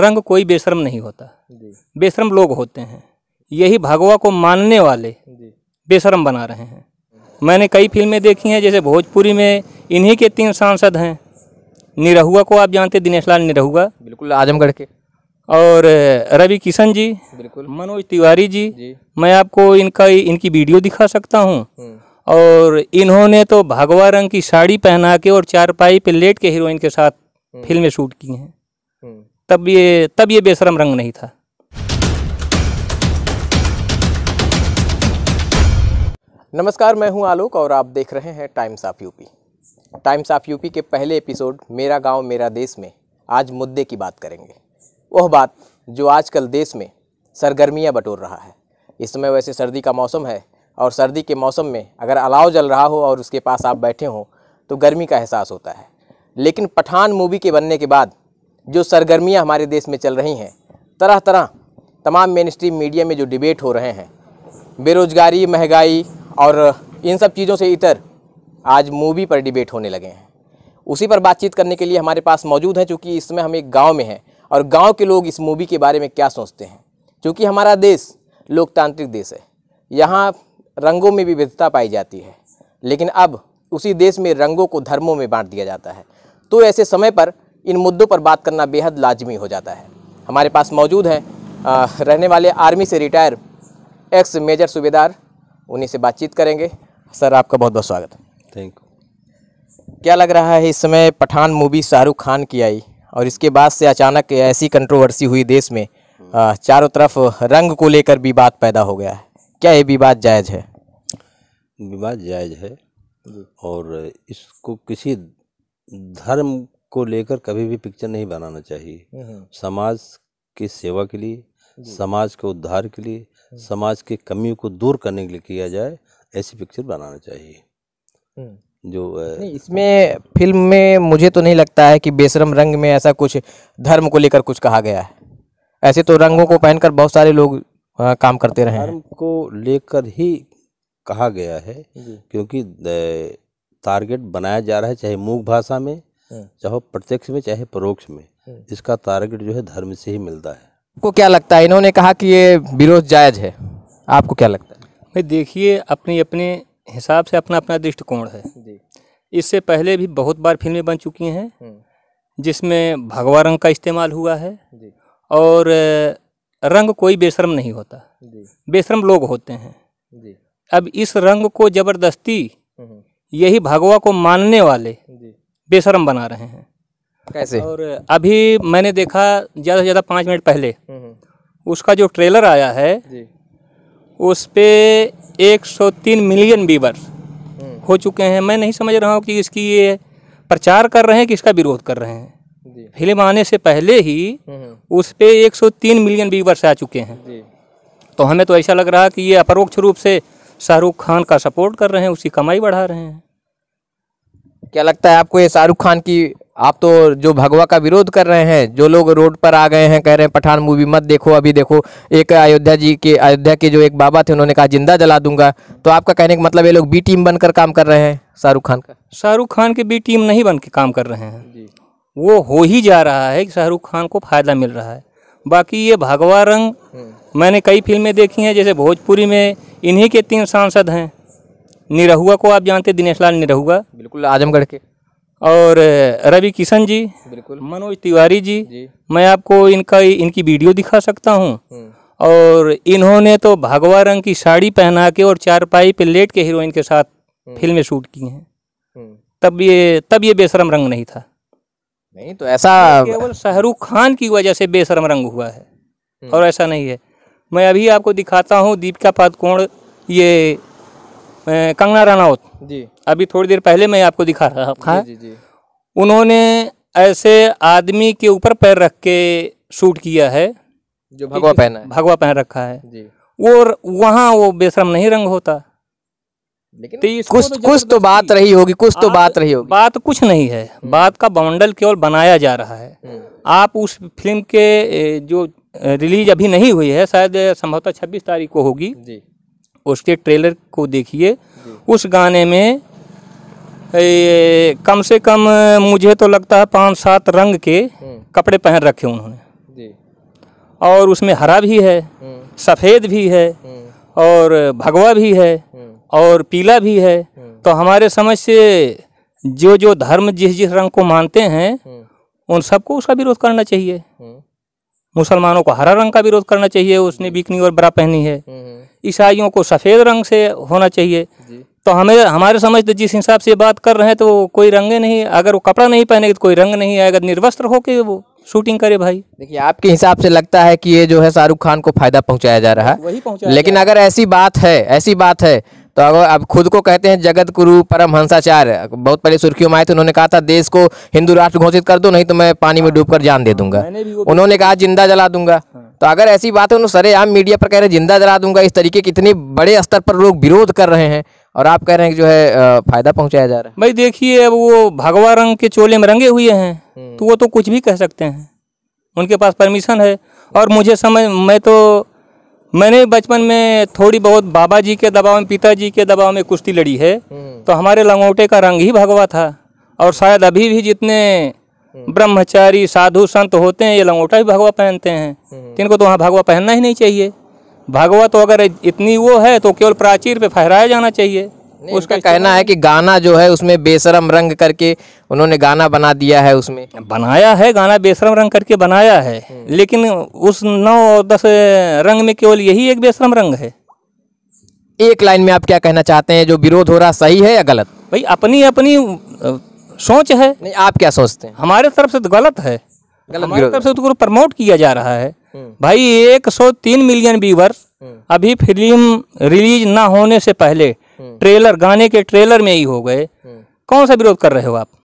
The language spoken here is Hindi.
रंग कोई बेशरम नहीं होता बेशरम लोग होते हैं यही भगवा को मानने वाले बेशरम बना रहे हैं मैंने कई फिल्में देखी हैं जैसे भोजपुरी में इन्हीं के तीन सांसद हैं निरहुआ को आप जानते दिनेश लाल निरहुआ बिल्कुल आजमगढ़ के और रवि किशन जी बिल्कुल मनोज तिवारी जी, जी मैं आपको इनका इनकी वीडियो दिखा सकता हूँ हम्म। और इन्होंने तो भगवा रंग की साड़ी पहना के और चारपाई पे लेट के हीरोइन के साथ हम्म। फिल्में शूट की हैं तब ये तब ये बेशरम रंग नहीं था नमस्कार मैं हूं आलोक और आप देख रहे हैं Times of UP Times of UP के पहले एपिसोड मेरा गांव मेरा देश में आज मुद्दे की बात करेंगे वह बात जो आजकल देश में सरगर्मियां बटोर रहा है इस समय वैसे सर्दी का मौसम है और सर्दी के मौसम में अगर अलाव जल रहा हो और उसके पास आप बैठे हों तो गर्मी का एहसास होता है लेकिन पठान मूवी के बनने के बाद जो सरगर्मियाँ हमारे देश में चल रही हैं तरह तरह तमाम मेन स्ट्रीम मीडिया में जो डिबेट हो रहे हैं बेरोज़गारी महंगाई और इन सब चीज़ों से इतर आज मूवी पर डिबेट होने लगे हैं उसी पर बातचीत करने के लिए हमारे पास मौजूद हैं चूँकि इसमें हम एक गाँव में हैं और गाँव के लोग इस मूवी के बारे में क्या सोचते हैं चूँकि हमारा देश लोकतांत्रिक देश है यहाँ रंगों में विविधता पाई जाती है लेकिन अब उसी देश में रंगों को धर्मों में बांट दिया जाता है तो ऐसे समय पर इन मुद्दों पर बात करना बेहद लाजमी हो जाता है हमारे पास मौजूद हैं रहने वाले आर्मी से रिटायर एक्स मेजर सूबेदार उन्हीं से बातचीत करेंगे सर आपका बहुत बहुत स्वागत थैंक यू क्या लग रहा है इस समय पठान मूवी शाहरुख खान की आई और इसके बाद से अचानक ऐसी कंट्रोवर्सी हुई देश में चारों तरफ रंग को लेकर विवाद पैदा हो गया है क्या ये विवाद जायज़ है विवाद जायज़ है और इसको किसी धर्म को लेकर कभी भी पिक्चर नहीं बनाना चाहिए हम्म, हम्म। समाज की सेवा के लिए समाज के उद्धार के लिए हम्म। समाज की कमियों को दूर करने के लिए किया जाए ऐसी पिक्चर बनाना चाहिए जो इसमें फिल्म में मुझे तो नहीं लगता है कि बेशरम रंग में ऐसा कुछ धर्म को लेकर कुछ कहा गया है ऐसे तो रंगों को पहनकर बहुत सारे लोग आ, काम करते रहे धर्म को लेकर ही कहा गया है क्योंकि टारगेट बनाया जा रहा है चाहे मूक भाषा में हाँ। चाहे प्रत्यक्ष में चाहे परोक्ष में हाँ। इसका टारगेट जो है धर्म से ही मिलता है आपको क्या लगता है इन्होंने कहा कि ये विरोध जायज़ है आपको क्या लगता है भाई देखिए अपने अपने हिसाब से अपना अपना दृष्टिकोण है इससे पहले भी बहुत बार फिल्में बन चुकी हैं हाँ। जिसमें भगवा रंग का इस्तेमाल हुआ है और रंग कोई बेशरम नहीं होता बेशरम लोग होते हैं अब इस रंग को ज़बरदस्ती हम्म। यही भगवा को मानने वाले बेशरम बना रहे हैं कैसे और अभी मैंने देखा ज़्यादा से ज़्यादा पाँच मिनट पहले हम्म, हम्म। उसका जो ट्रेलर आया है उस पर एक सौ तीन मिलियन बीवर हम्म। हो चुके हैं मैं नहीं समझ रहा हूँ कि इसकी ये प्रचार कर रहे हैं कि इसका विरोध कर रहे हैं फिल्म आने से पहले ही उस पर एक सौ तीन मिलियन व्यूवर्स आ चुके हैं तो हमें तो ऐसा लग रहा कि ये अपरोक्ष रूप से शाहरुख खान का सपोर्ट कर रहे हैं उसकी कमाई बढ़ा रहे हैं क्या लगता है आपको ये शाहरुख खान की आप तो जो भगवा का विरोध कर रहे हैं जो लोग रोड पर आ गए हैं कह रहे हैं पठान मूवी मत देखो अभी देखो एक अयोध्या जी के अयोध्या के जो एक बाबा थे उन्होंने कहा जिंदा जला दूंगा तो आपका कहने का मतलब ये लोग बी टीम बनकर काम कर रहे हैं शाहरुख खान का शाहरुख खान की बी टीम नहीं बन के काम कर रहे हैं वो हो ही जा रहा है कि शाहरुख खान को फ़ायदा मिल रहा है बाकी ये भगवा रंग हम्म। मैंने कई फिल्में देखी हैं जैसे भोजपुरी में इन्हीं के तीन सांसद हैं निरहुआ को आप जानते दिनेश लाल निरहुआ बिल्कुल आजमगढ़ के और रवि किशन जी बिल्कुल मनोज तिवारी जी, जी मैं आपको इनका इनकी वीडियो दिखा सकता हूँ हम्म। और इन्होंने तो भगवा रंग की साड़ी पहना के और चारपाई पे लेट के हीरोइन के साथ हम्म। फिल्में शूट की हैं हम्म। तब ये तब ये बेशरम रंग नहीं था नहीं तो ऐसा केवल शाहरुख खान की वजह से बेशरम रंग हुआ है और ऐसा नहीं है मैं अभी आपको दिखाता हूँ दीपिका पादकोण ये कंगना रनावत जी अभी थोड़ी देर पहले मैं आपको दिखा रहा था हाँ? जी, जी, उन्होंने ऐसे आदमी के ऊपर पैर रख के शूट किया है जो भगवा पहना है भगवा पहन रखा है जी। वो वहाँ वो बेशरम नहीं रंग होता लेकिन तो कुछ तो कुछ तो बात रही होगी कुछ तो बात रही होगी बात कुछ नहीं है हम्म। बात का बवंडल केवल बनाया जा रहा है हम्म। आप उस फिल्म के जो रिलीज अभी नहीं हुई है शायद संभवतः छब्बीस तारीख को होगी उसके ट्रेलर को देखिए उस गाने में कम से कम मुझे तो लगता है पाँच सात रंग के हम्म। कपड़े पहन रखे उन्होंने और उसमें हरा भी है हम्म। सफ़ेद भी है हम्म। और भगवा भी है और पीला भी है तो हमारे समझ से जो जो धर्म जिस जिस रंग को मानते हैं उन सबको उसका विरोध करना चाहिए मुसलमानों को हरा रंग का विरोध करना चाहिए उसने बिकनी और बरा पहनी है ईसाइयों को सफ़ेद रंग से होना चाहिए तो हमें हमारे समझ तो जिस हिसाब से बात कर रहे हैं तो कोई रंगे नहीं अगर वो कपड़ा नहीं पहनेंगे तो कोई रंग नहीं आएगा निर्वस्त्र होके वो शूटिंग करे भाई देखिए आपके हिसाब से लगता है कि ये जो है शाहरुख खान को फायदा पहुंचाया जा रहा है वही पहुंचाया लेकिन अगर ऐसी बात है ऐसी बात है तो अगर अब खुद को कहते हैं जगत गुरु परम हंसाचार्य बहुत पहले सुर्खियों में आए थे उन्होंने कहा था देश को हिंदू राष्ट्र घोषित कर दो नहीं तो मैं पानी में डूबकर जान दे दूंगा उन्होंने कहा जिंदा जला दूंगा हाँ। तो अगर ऐसी बात है उन्होंने आम मीडिया पर कह रहे जिंदा जला दूंगा इस तरीके के इतने बड़े स्तर पर लोग विरोध कर रहे हैं और आप कह रहे हैं कि जो है फायदा पहुंचाया जा रहा है भाई देखिए अब वो भगवा रंग के चोले में रंगे हुए हैं हम्म। तो वो तो कुछ भी कह सकते हैं उनके पास परमिशन है और मुझे समझ मैं तो मैंने बचपन में थोड़ी बहुत बाबा जी के दबाव में पिताजी के दबाव में कुश्ती लड़ी है हम्म। तो हमारे लंगोटे का रंग ही भगवा था और शायद अभी भी जितने हम्म। ब्रह्मचारी साधु संत होते हैं ये लंगोटा भी भगवा पहनते हैं तो इनको तो वहाँ भगवा पहनना ही नहीं चाहिए भगवत तो अगर इतनी वो है तो केवल प्राचीर पे फहराया जाना चाहिए उसका कहना मतलब? है कि गाना जो है उसमें बेशरम रंग करके उन्होंने गाना बना दिया है उसमें बनाया है गाना बेशरम रंग करके बनाया है हम्म। लेकिन उस नौ और दस रंग में केवल यही एक बेशरम रंग है एक लाइन में आप क्या कहना चाहते हैं जो विरोध हो रहा सही है या गलत भाई अपनी अपनी सोच है नहीं आप क्या सोचते हैं हमारे तरफ से तो गलत है गलत हमारे तरफ से तो प्रमोट किया जा रहा है भाई 103 मिलियन व्यूवर अभी फिल्म रिलीज ना होने से पहले ट्रेलर गाने के ट्रेलर में ही हो गए कौन सा विरोध कर रहे हो आप